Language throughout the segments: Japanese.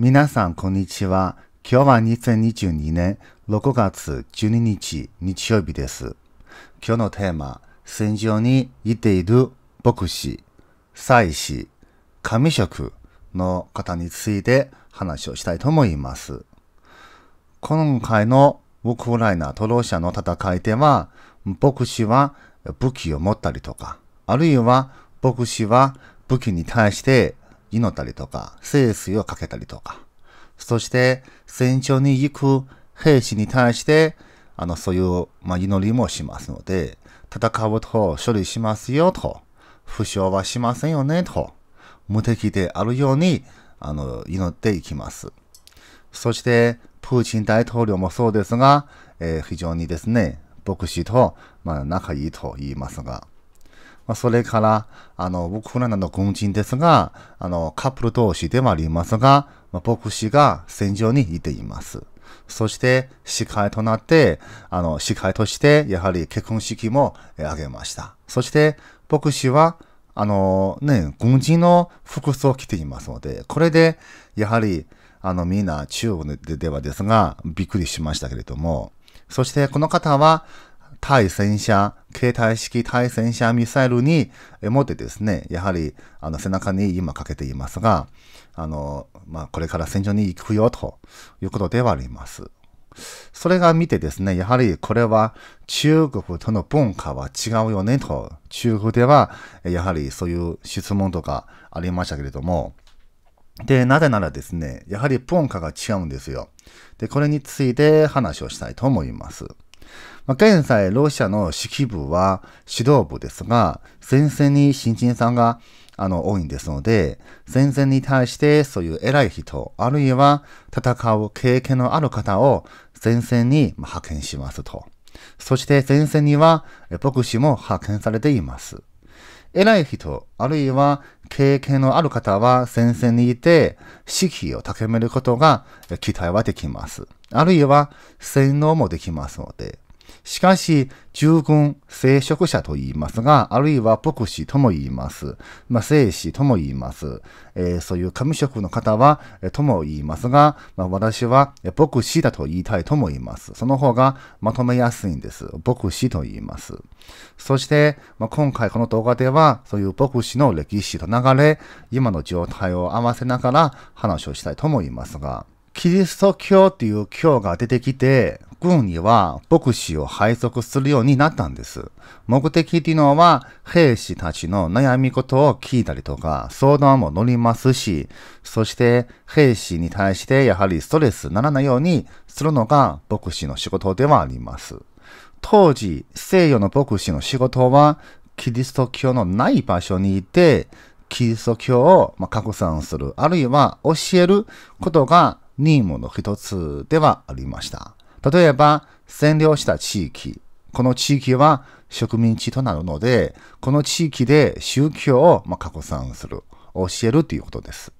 皆さん、こんにちは。今日は2022年6月12日日曜日です。今日のテーマ、戦場にいている牧師、祭司、神職の方について話をしたいと思います。今回のウクライナとロシアの戦いでは、牧師は武器を持ったりとか、あるいは牧師は武器に対して祈ったりとか、聖水をかけたりとか、そして戦場に行く兵士に対して、あの、そういう、まあ、祈りもしますので、戦うと処理しますよと、負傷はしませんよねと、無敵であるように、あの、祈っていきます。そして、プーチン大統領もそうですが、えー、非常にですね、牧師と、まあ、仲いいと言いますが、まあ、それから、あの、ウクライナの軍人ですが、あの、カップル同士でもありますが、まあ、牧師が戦場にいています。そして、司会となって、あの、司会として、やはり結婚式も挙げました。そして、牧師は、あの、ね、軍人の服装を着ていますので、これで、やはり、あの、みんな中国ではですが、びっくりしましたけれども、そして、この方は、対戦車、携帯式対戦車ミサイルに持ってですね、やはりあの背中に今かけていますが、あの、まあ、これから戦場に行くよということではあります。それが見てですね、やはりこれは中国との文化は違うよねと、中国ではやはりそういう質問とかありましたけれども、で、なぜならですね、やはり文化が違うんですよ。で、これについて話をしたいと思います。ま現在、ロシアの指揮部は指導部ですが、前線に新人さんがあの多いんですので、前線に対してそういう偉い人、あるいは戦う経験のある方を前線に派遣しますと。そして前線には牧師も派遣されています。偉い人、あるいは経験のある方は戦線にいて、士気を高めることが期待はできます。あるいは洗脳もできますので。しかし、従軍、聖職者と言いますが、あるいは牧師とも言います。まあ、聖師とも言います。えー、そういう神職の方は、えとも言いますが、まあ、私は牧師だと言いたいとも言います。その方がまとめやすいんです。牧師と言います。そして、まあ、今回この動画では、そういう牧師の歴史と流れ、今の状態を合わせながら話をしたいとも言いますが、キリスト教っていう教が出てきて、軍には牧師を配属するようになったんです。目的っていうのは、兵士たちの悩み事を聞いたりとか、相談も乗りますし、そして兵士に対してやはりストレスならないようにするのが牧師の仕事ではあります。当時、西洋の牧師の仕事は、キリスト教のない場所にいて、キリスト教を拡散する、あるいは教えることが任務の一つではありました。例えば、占領した地域。この地域は植民地となるので、この地域で宗教を拡散する、教えるということです。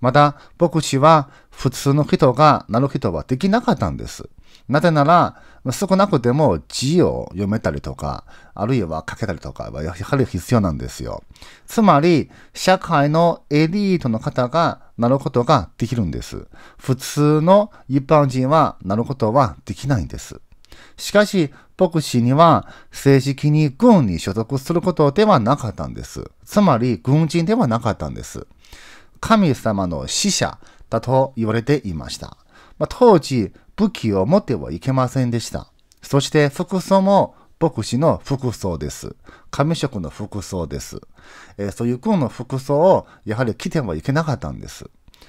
また、牧師は普通の人がなる人はできなかったんです。なぜなら、少なくても字を読めたりとか、あるいは書けたりとかはやはり必要なんですよ。つまり、社会のエリートの方がなることができるんです。普通の一般人はなることはできないんです。しかし、牧師には正式に軍に所属することではなかったんです。つまり、軍人ではなかったんです。神様の使者だと言われていました。まあ、当時、武器を持ってはいけませんでした。そして服装も牧師の服装です。神職の服装です。えー、そういう軍の服装をやはり着てはいけなかったんです。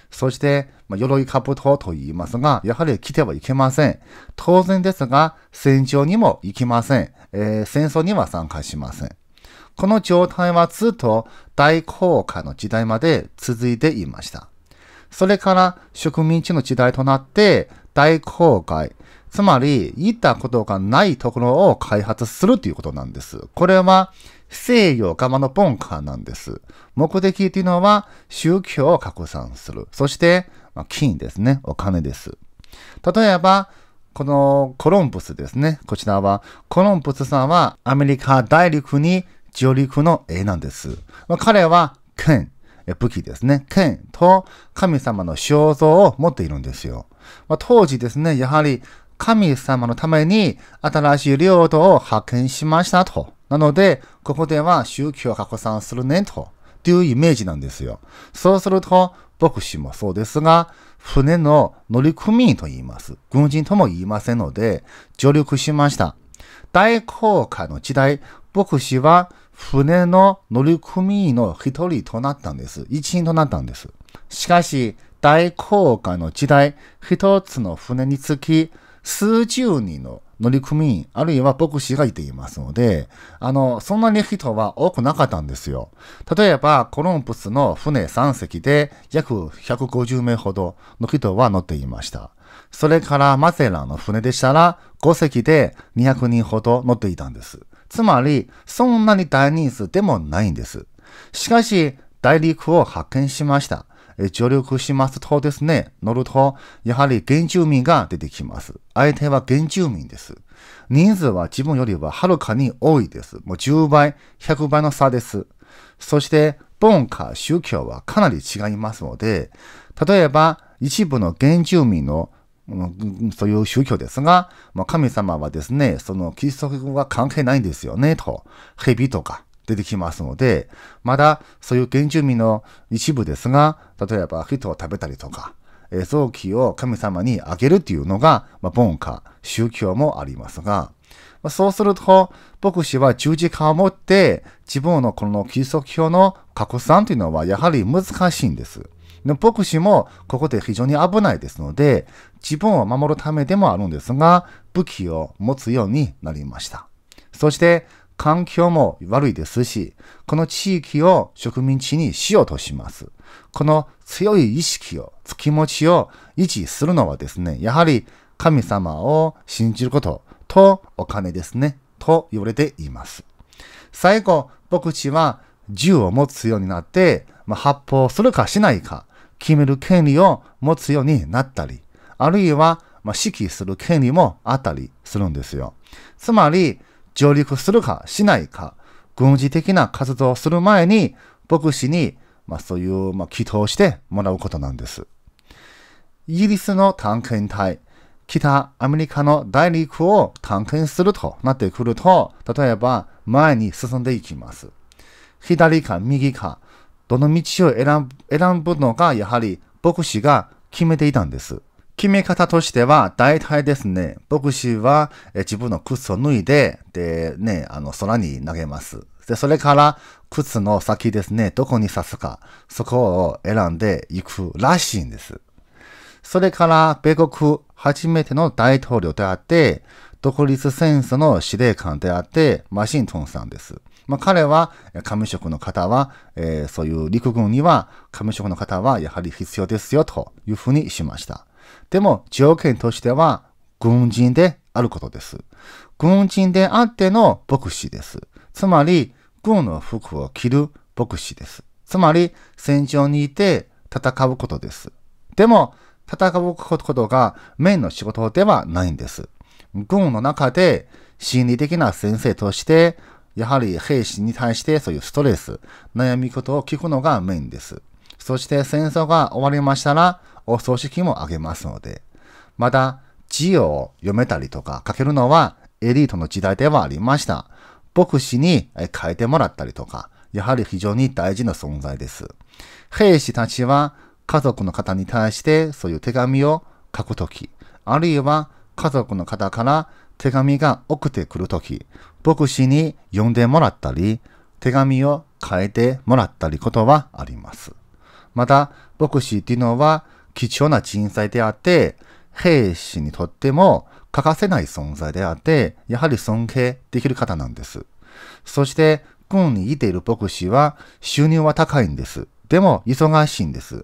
そして、まあ、鎧兜と言いますが、やはり着てはいけません。当然ですが、戦場にも行きません。えー、戦争には参加しません。この状態はずっと大航海の時代まで続いていました。それから植民地の時代となって、大公開。つまり、ったことがないところを開発するということなんです。これは、西洋釜のポンカーなんです。目的というのは、宗教を拡散する。そして、まあ、金ですね。お金です。例えば、このコロンブスですね。こちらは、コロンブスさんはアメリカ大陸に上陸の絵なんです。まあ、彼は剣、武器ですね、剣と神様の肖像を持っているんですよ。まあ、当時ですね、やはり神様のために新しい領土を派遣しましたと。なので、ここでは宗教を拡散するねと。というイメージなんですよ。そうすると、牧師もそうですが、船の乗組員と言います。軍人とも言いませんので、上陸しました。大航海の時代、牧師は船の乗組員の一人となったんです。一員となったんです。しかし、大航海の時代、一つの船につき、数十人の乗組員、あるいは牧師がいていますので、あの、そんなに人は多くなかったんですよ。例えば、コロンプスの船3隻で約150名ほどの人は乗っていました。それから、マゼランの船でしたら、5隻で200人ほど乗っていたんです。つまり、そんなに大人数でもないんです。しかし、大陸を発見しました。上陸しますとですね、乗ると、やはり原住民が出てきます。相手は原住民です。人数は自分よりははるかに多いです。もう10倍、100倍の差です。そして、文化、宗教はかなり違いますので、例えば、一部の原住民のそういう宗教ですが、まあ、神様はですね、そのキリスト教は関係ないんですよね、と。蛇とか出てきますので、まだそういう原住民の一部ですが、例えば人を食べたりとか、臓器を神様にあげるっていうのが、まあ、文化、宗教もありますが、まあ、そうすると、牧師は十字架を持って、自分のこのキリスト教の拡散というのはやはり難しいんです。牧師もここで非常に危ないですので、自分を守るためでもあるんですが、武器を持つようになりました。そして、環境も悪いですし、この地域を植民地にしようとします。この強い意識を、気持ちを維持するのはですね、やはり神様を信じることとお金ですね、と言われています。最後、僕ちは銃を持つようになって、発砲するかしないか決める権利を持つようになったり、あるいは、まあ、指揮する権利もあったりするんですよ。つまり、上陸するかしないか、軍事的な活動をする前に、牧師に、まあ、そういう、まあ、祈祷してもらうことなんです。イギリスの探検隊、北アメリカの大陸を探検するとなってくると、例えば前に進んでいきます。左か右か、どの道を選ぶのか、やはり牧師が決めていたんです。決め方としては、大体ですね、牧師は自分の靴を脱いで、で、ね、あの、空に投げます。で、それから、靴の先ですね、どこに刺すか、そこを選んでいくらしいんです。それから、米国初めての大統領であって、独立戦争の司令官であって、マシントンさんです。まあ、彼は、神職の方は、えー、そういう陸軍には、神職の方はやはり必要ですよ、というふうにしました。でも条件としては軍人であることです。軍人であっての牧師です。つまり、軍の服を着る牧師です。つまり、戦場にいて戦うことです。でも、戦うことがメインの仕事ではないんです。軍の中で心理的な先生として、やはり兵士に対してそういうストレス、悩み事を聞くのがメインです。そして戦争が終わりましたら、お葬式もあげますので、また字を読めたりとか書けるのはエリートの時代ではありました。牧師に変えてもらったりとか、やはり非常に大事な存在です。兵士たちは家族の方に対してそういう手紙を書くとき、あるいは家族の方から手紙が送ってくるとき、牧師に呼んでもらったり、手紙を書いてもらったりことはあります。また、牧師っていうのは貴重な人材であって、兵士にとっても欠かせない存在であって、やはり尊敬できる方なんです。そして、軍にいている牧師は収入は高いんです。でも、忙しいんです。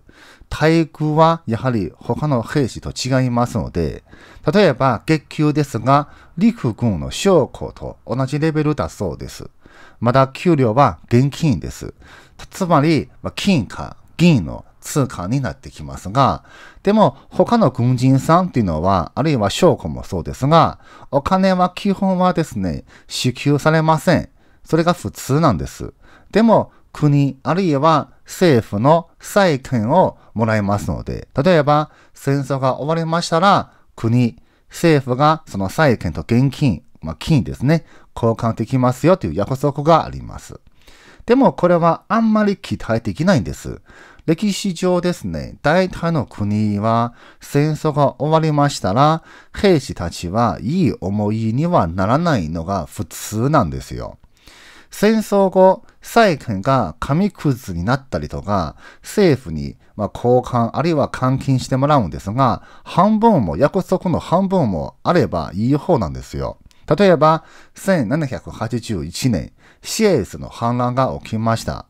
待遇はやはり他の兵士と違いますので、例えば月給ですが、陸軍の将校と同じレベルだそうです。まだ給料は現金です。つまり、金か銀の通貨になってきますが、でも他の軍人さんっていうのは、あるいは証拠もそうですが、お金は基本はですね、支給されません。それが普通なんです。でも国、あるいは政府の債権をもらいますので、例えば戦争が終わりましたら、国、政府がその債権と現金、まあ、金ですね、交換できますよという約束があります。でもこれはあんまり期待できないんです。歴史上ですね、大体の国は戦争が終わりましたら、兵士たちはいい思いにはならないのが普通なんですよ。戦争後、債権が紙くずになったりとか、政府に、まあ、交換あるいは換金してもらうんですが、半分も、約束の半分もあればいい方なんですよ。例えば、1781年、シエイズの反乱が起きました。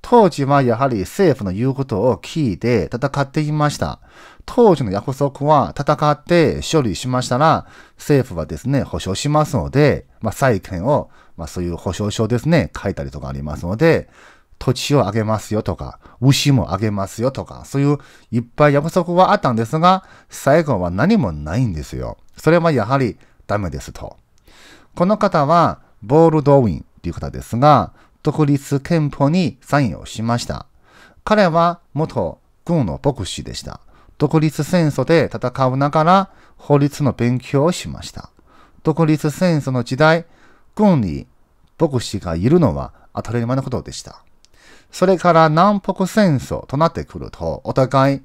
当時はやはり政府の言うことを聞いて戦っていました。当時の約束は戦って処理しましたら、政府はですね、保証しますので、まあ、債権を、まあ、そういう保証書ですね、書いたりとかありますので、土地をあげますよとか、牛もあげますよとか、そういういっぱい約束はあったんですが、最後は何もないんですよ。それはやはりダメですと。この方は、ボールドウィンていう方ですが、独立憲法にサインをしました。彼は元軍の牧師でした。独立戦争で戦うながら法律の勉強をしました。独立戦争の時代、軍に牧師がいるのは当たり前のことでした。それから南北戦争となってくると、お互い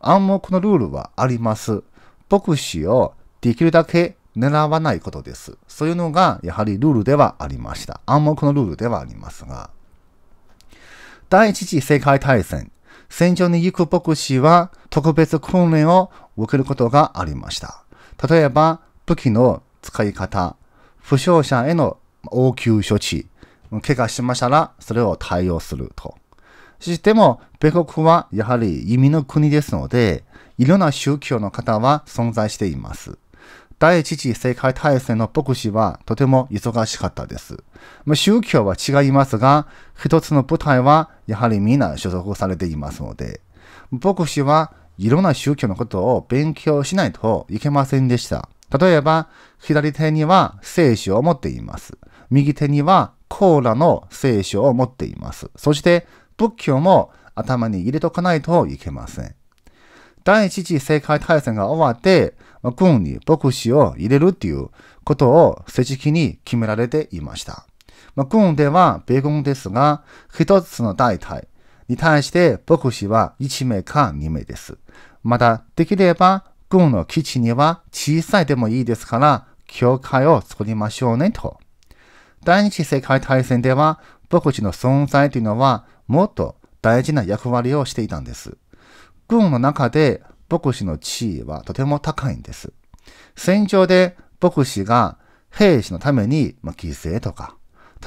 暗黙のルールはあります。牧師をできるだけ狙わないことです。そういうのが、やはりルールではありました。暗黙のルールではありますが。第一次世界大戦、戦場に行く牧師は特別訓練を受けることがありました。例えば、武器の使い方、負傷者への応急処置、怪我しましたら、それを対応すると。そしても、米国はやはり移民の国ですので、いろんな宗教の方は存在しています。第一次世界大戦の牧師はとても忙しかったです。宗教は違いますが、一つの部隊はやはりみんな所属されていますので、牧師はいろんな宗教のことを勉強しないといけませんでした。例えば、左手には聖書を持っています。右手にはコーラの聖書を持っています。そして、仏教も頭に入れとかないといけません。第一次世界大戦が終わって、ま軍に牧師を入れるっていうことを正式に決められていました。まあ、軍では米軍ですが、一つの大隊に対して牧師は1名か2名です。また、できれば軍の基地には小さいでもいいですから、教会を作りましょうねと。第二次世界大戦では、牧師の存在というのはもっと大事な役割をしていたんです。軍の中で牧師の地位はとても高いんです。戦場で牧師が兵士のために、犠牲とか、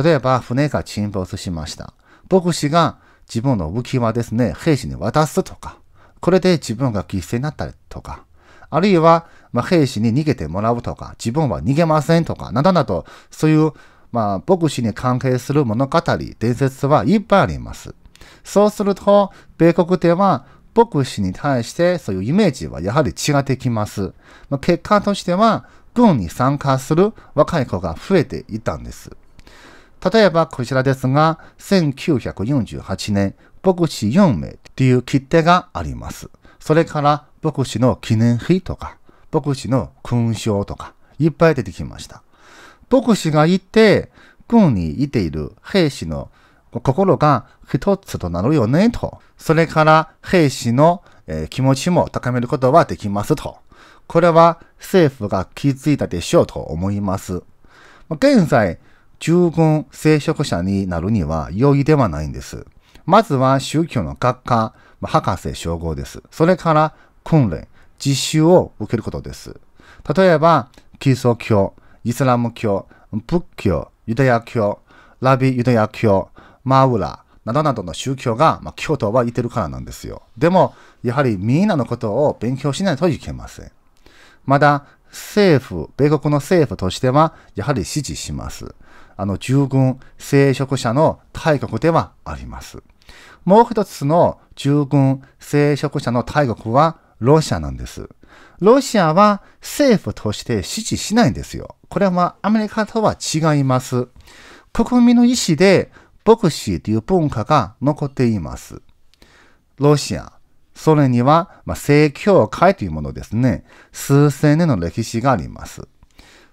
例えば船が沈没しました。牧師が自分の武器はですね、兵士に渡すとか、これで自分が犠牲になったりとか、あるいは、まあ、兵士に逃げてもらうとか、自分は逃げませんとか、などなど、そういう、まあ、牧師に関係する物語、伝説はいっぱいあります。そうすると、米国では、牧師に対してそういうイメージはやはり違ってきます。まあ、結果としては、軍に参加する若い子が増えていたんです。例えばこちらですが、1948年、牧師4名っていう切手があります。それから、牧師の記念碑とか、牧師の勲章とか、いっぱい出てきました。牧師がいて、軍にいている兵士の心が一つとなるよね、と。それから兵士の、えー、気持ちも高めることはできます、と。これは政府が気づいたでしょうと思います。現在、従軍聖職者になるには容易ではないんです。まずは宗教の学科、博士称号です。それから訓練、実習を受けることです。例えば、キリスト教、イスラム教、仏教、ユダヤ教、ラビユダヤ教、マウラなどなどの宗教が、まあ、京都はいてるからなんですよ。でも、やはりみんなのことを勉強しないといけません。まだ、政府、米国の政府としては、やはり支持します。あの、従軍聖職者の大国ではあります。もう一つの従軍聖職者の大国は、ロシアなんです。ロシアは政府として支持しないんですよ。これはアメリカとは違います。国民の意思で牧師という文化が残っています。ロシア、それには、まあ、正教会というものですね。数千年の歴史があります。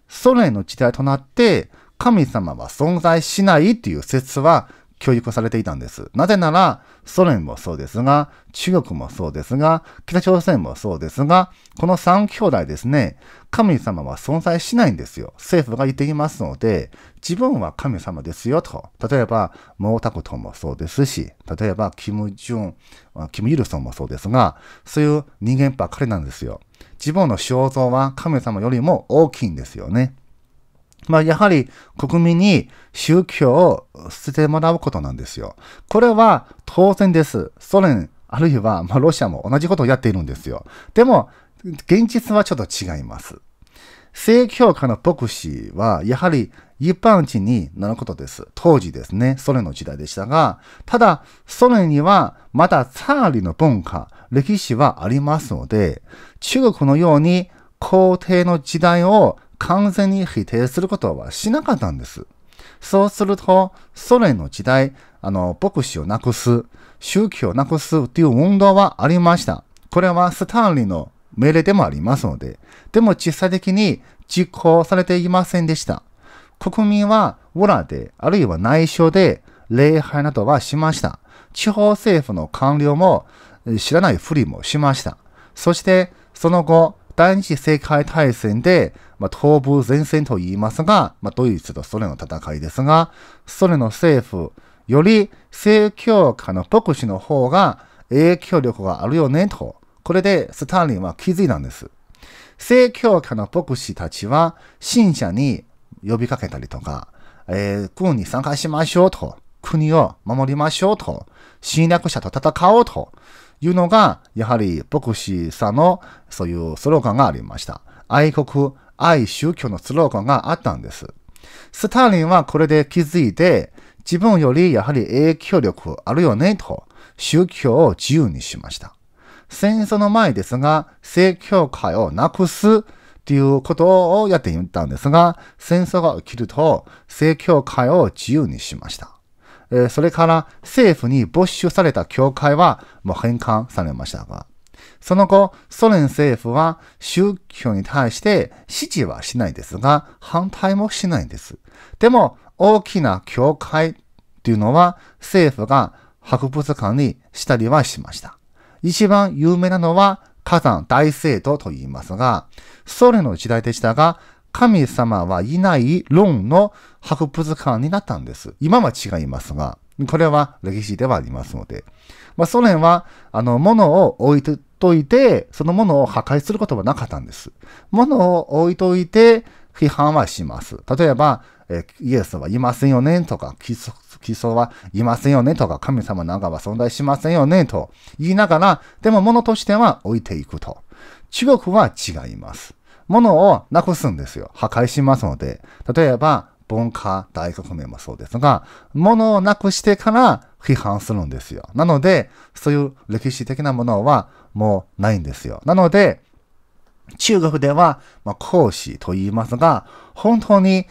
ソ連の時代となって、神様は存在しないという説は教育されていたんです。なぜなら、ソ連もそうですが、中国もそうですが、北朝鮮もそうですが、この三兄弟ですね、神様は存在しないんですよ。政府が言っていますので、自分は神様ですよと。例えば、毛沢東もそうですし、例えば、キム・ジュン、キム・イルソンもそうですが、そういう人間ばっかりなんですよ。自分の肖像は神様よりも大きいんですよね。まあ、やはり国民に宗教を捨ててもらうことなんですよ。これは当然です。ソ連、あるいは、まあ、ロシアも同じことをやっているんですよ。でも、現実はちょっと違います。正教科の牧師は、やはり一般人になることです。当時ですね、ソ連の時代でしたが、ただ、ソ連にはまだサーリの文化、歴史はありますので、中国のように皇帝の時代を完全に否定することはしなかったんです。そうすると、ソ連の時代、あの、牧師をなくす、宗教をなくすっていう運動はありました。これはスターリンの命令でもありますので、でも実際的に実行されていませんでした。国民はラで、あるいは内緒で、礼拝などはしました。地方政府の官僚も知らないふりもしました。そして、その後、第二次世界大戦で、まあ、東部前線と言いますが、まあ、ドイツとソ連の戦いですが、ソ連の政府、より正教化の牧師の方が影響力があるよねと、これでスターリンは気づいたんです。正教化の牧師たちは、信者に呼びかけたりとか、えー、軍に参加しましょうと、国を守りましょうと、侵略者と戦おうと、いうのが、やはり牧師さんのそういうスローガンがありました。愛国、愛宗教のスローガンがあったんです。スターリンはこれで気づいて、自分よりやはり影響力あるよねと、宗教を自由にしました。戦争の前ですが、正教会をなくすっていうことをやってみたんですが、戦争が起きると、正教会を自由にしました。えそれから政府に没収された教会はもう返還されましたが、その後、ソ連政府は宗教に対して支持はしないですが、反対もしないんです。でも、大きな教会っていうのは政府が博物館にしたりはしました。一番有名なのは火山大聖堂と言いますが、ソ連の時代でしたが、神様はいない論の博物館になったんです。今は違いますが、これは歴史ではありますので。まあ、ソ連は、あの、物を置いてといて、そのものを破壊することはなかったんです。物を置いといて、批判はします。例えば、えイエスはいませんよねとか、キ礎はいませんよねとか、神様なんかは存在しませんよねと言いながら、でも物としては置いていくと。中国は違います。ものをなくすんですよ。破壊しますので。例えば、文化大革命もそうですが、ものをなくしてから批判するんですよ。なので、そういう歴史的なものはもうないんですよ。なので、中国では、まあ、講師と言いますが、本当に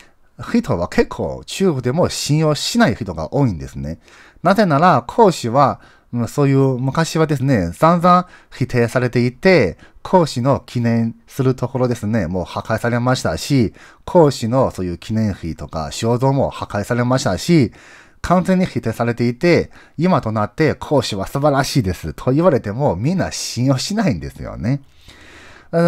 人は結構中国でも信用しない人が多いんですね。なぜなら、講師はそういう昔はですね、散々否定されていて、講師の記念するところですね、もう破壊されましたし、講師のそういう記念碑とか肖像も破壊されましたし、完全に否定されていて、今となって講師は素晴らしいですと言われてもみんな信用しないんですよね。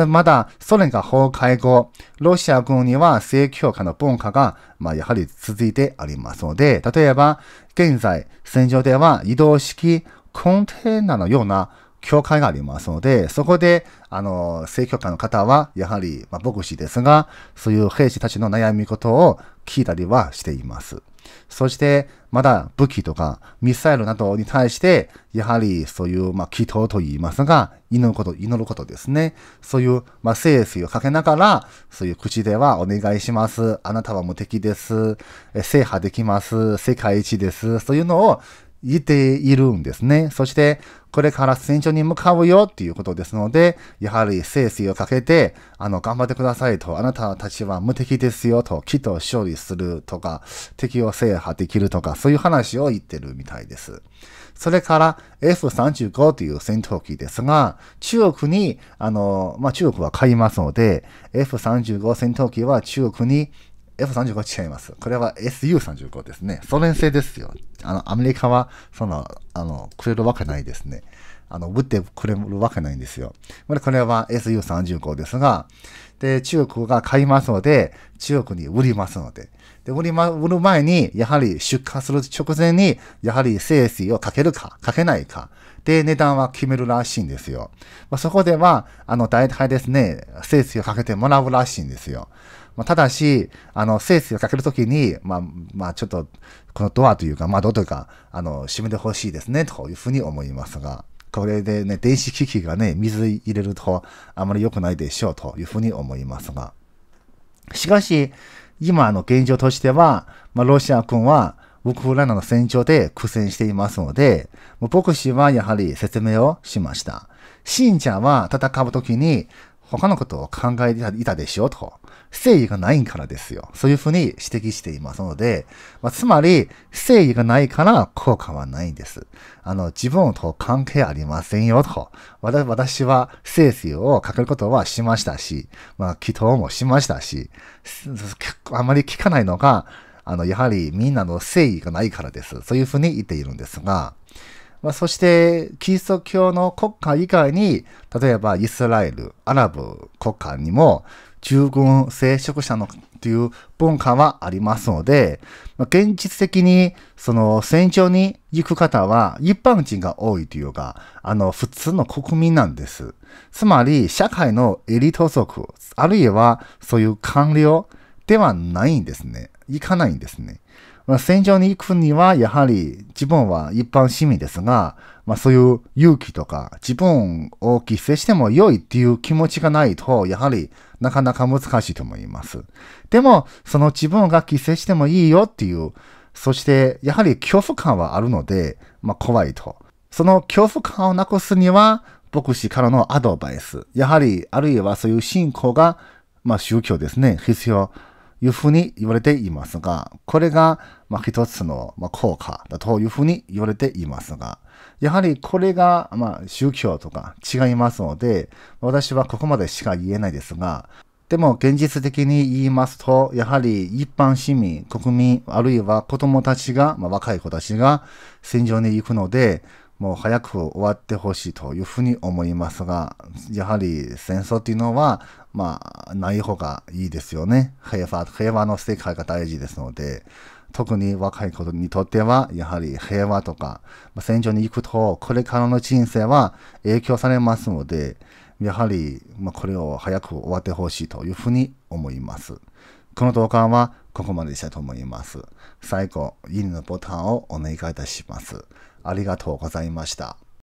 まだソ連が崩壊後、ロシア軍には正教化の文化が、まあ、やはり続いてありますので、例えば現在戦場では移動式コンテナのような教会がありますので、そこで、あの、正教会の方は、やはり、まあ、牧師ですが、そういう兵士たちの悩み事を聞いたりはしています。そして、まだ武器とかミサイルなどに対して、やはりそういう、まあ、祈祷と言いますが、祈ること、祈ることですね。そういう、まあ、聖水をかけながら、そういう口ではお願いします。あなたは無敵です。制覇できます。世界一です。そういうのを言っているんですね。そして、これから戦場に向かうよっていうことですので、やはり精神をかけて、あの、頑張ってくださいと、あなたたちは無敵ですよと、木と勝利するとか、敵を制覇できるとか、そういう話を言ってるみたいです。それから F35 という戦闘機ですが、中国に、あの、まあ、中国は買いますので、F35 戦闘機は中国に F35 違います。これは SU35 ですね。ソ連製ですよ。あの、アメリカは、その、あの、くれるわけないですね。あの、売ってくれるわけないんですよ。これ、これは SU35 ですが、で、中国が買いますので、中国に売りますので。で、売りま、売る前に、やはり出荷する直前に、やはり生死をかけるか、かけないか。で、値段は決めるらしいんですよ。まあ、そこでは、あの、大体ですね、生死をかけてもらうらしいんですよ。まあ、ただし、あの、生死をかけるときに、まあ、まあ、ちょっと、このドアというか、窓というか、あの、閉めてほしいですね、というふうに思いますが、これでね、電子機器がね、水入れると、あまり良くないでしょう、というふうに思いますが。しかし、今の現状としては、まあ、ロシア軍は、ウクライナの戦場で苦戦していますので、牧師はやはり説明をしました。信者は戦うときに他のことを考えていたでしょうと。正義がないからですよ。そういうふうに指摘していますので、まあ、つまり、正義がないから効果はないんです。あの、自分と関係ありませんよと。私は正義をかけることはしましたし、まあ、祈祷もしましたし、あまり聞かないのが、あの、やはりみんなの正義がないからです。そういうふうに言っているんですが、まあ、そして、キリスト教の国家以外に、例えばイスラエル、アラブ国家にも、従軍聖職者のという文化はありますので、まあ、現実的に、その戦場に行く方は一般人が多いというか、あの、普通の国民なんです。つまり、社会のエリート族、あるいはそういう官僚ではないんですね。行かないんですね。まあ、戦場に行くには、やはり自分は一般市民ですが、まあ、そういう勇気とか、自分を犠牲しても良いっていう気持ちがないと、やはりなかなか難しいと思います。でも、その自分が犠牲してもいいよっていう、そしてやはり恐怖感はあるので、まあ、怖いと。その恐怖感をなくすには、牧師からのアドバイス、やはり、あるいはそういう信仰が、まあ、宗教ですね、必要、いうふうに言われていますが、これがまあ、一つの、効果だというふうに言われていますが、やはりこれが、まあ、宗教とか違いますので、私はここまでしか言えないですが、でも現実的に言いますと、やはり一般市民、国民、あるいは子供たちが、まあ、若い子たちが戦場に行くので、もう早く終わってほしいというふうに思いますが、やはり戦争というのは、まあ、ない方がいいですよね。平和、平和の世界が大事ですので、特に若い子にとっては、やはり平和とか、ま戦場に行くと、これからの人生は影響されますので、やはり、まこれを早く終わってほしいというふうに思います。この動画はここまでしたいと思います。最後、いいねのボタンをお願いいたします。ありがとうございました。